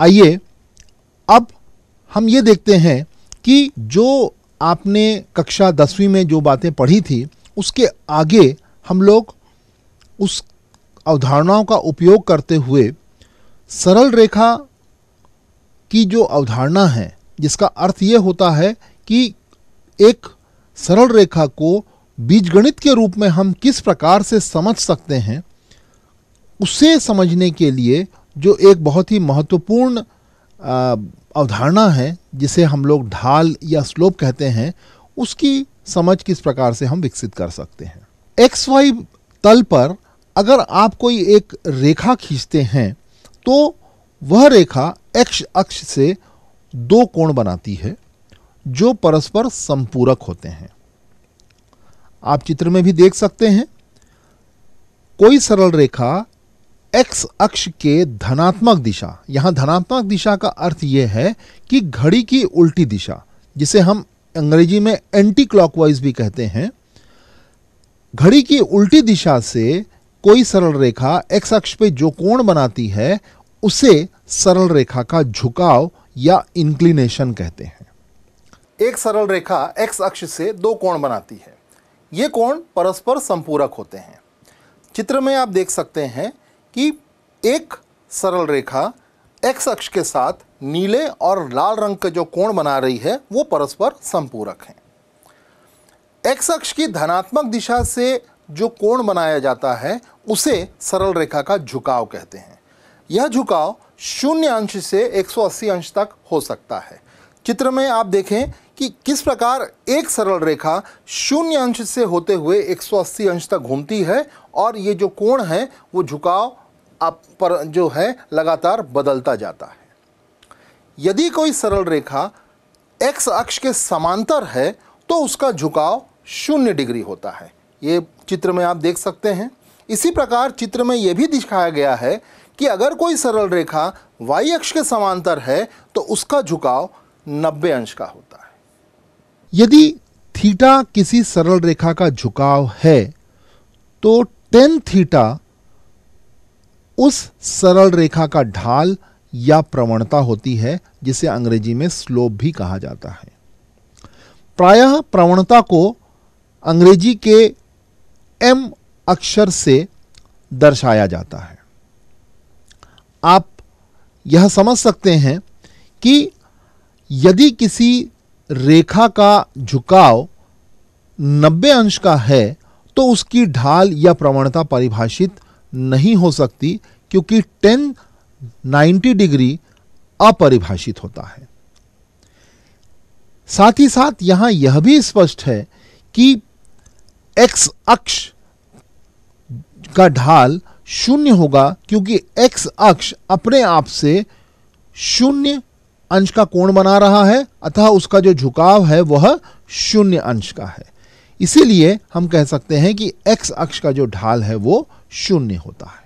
आइए अब हम ये देखते हैं कि जो आपने कक्षा दसवीं में जो बातें पढ़ी थी उसके आगे हम लोग उस अवधारणाओं का उपयोग करते हुए सरल रेखा की जो अवधारणा है जिसका अर्थ ये होता है कि एक सरल रेखा को बीजगणित के रूप में हम किस प्रकार से समझ सकते हैं उसे समझने के लिए जो एक बहुत ही महत्वपूर्ण अवधारणा है जिसे हम लोग ढाल या स्लोप कहते हैं उसकी समझ किस प्रकार से हम विकसित कर सकते हैं एक्स वाई तल पर अगर आप कोई एक रेखा खींचते हैं तो वह रेखा एक्स अक्ष से दो कोण बनाती है जो परस्पर संपूरक होते हैं आप चित्र में भी देख सकते हैं कोई सरल रेखा एक्स अक्ष के धनात्मक दिशा यहाँ धनात्मक दिशा का अर्थ यह है कि घड़ी की उल्टी दिशा जिसे हम अंग्रेजी में एंटी क्लॉकवाइज भी कहते हैं घड़ी की उल्टी दिशा से कोई सरल रेखा एक्स अक्ष पे जो कोण बनाती है उसे सरल रेखा का झुकाव या इंक्लिनेशन कहते हैं एक सरल रेखा एक्स अक्ष से दो कोण बनाती है ये कोण परस्पर संपूरक होते हैं चित्र में आप देख सकते हैं कि एक सरल रेखा एक्स अक्ष के साथ नीले और लाल रंग का जो कोण बना रही है वो परस्पर संपूरक हैं एक्स अक्ष की धनात्मक दिशा से जो कोण बनाया जाता है उसे सरल रेखा का झुकाव कहते हैं यह झुकाव शून्य अंश से 180 अंश तक हो सकता है चित्र में आप देखें कि किस प्रकार एक सरल रेखा शून्य अंश से होते हुए 180 अंश तक घूमती है और ये जो कोण है वो झुकाव आप पर जो है लगातार बदलता जाता है यदि कोई सरल रेखा एक्स अक्ष के समांतर है तो उसका झुकाव शून्य डिग्री होता है ये चित्र में आप देख सकते हैं इसी प्रकार चित्र में यह भी दिखाया गया है कि अगर कोई सरल रेखा वाई अक्ष के समांतर है तो उसका झुकाव 90 अंश का होता है यदि थीटा किसी सरल रेखा का झुकाव है तो टेन थीटा उस सरल रेखा का ढाल या प्रवणता होती है जिसे अंग्रेजी में स्लोप भी कहा जाता है प्रायः प्रवणता को अंग्रेजी के एम अक्षर से दर्शाया जाता है आप यह समझ सकते हैं कि यदि किसी रेखा का झुकाव 90 अंश का है तो उसकी ढाल या प्रवणता परिभाषित नहीं हो सकती क्योंकि टेन 90 डिग्री अपरिभाषित होता है साथ ही साथ यहां यह भी स्पष्ट है कि एक्स अक्ष का ढाल शून्य होगा क्योंकि एक्स अक्ष अपने आप से शून्य अंश का कोण बना रहा है अतः उसका जो झुकाव है वह शून्य अंश का है इसीलिए हम कह सकते हैं कि एक्स अक्ष का जो ढाल है वो शून्य होता है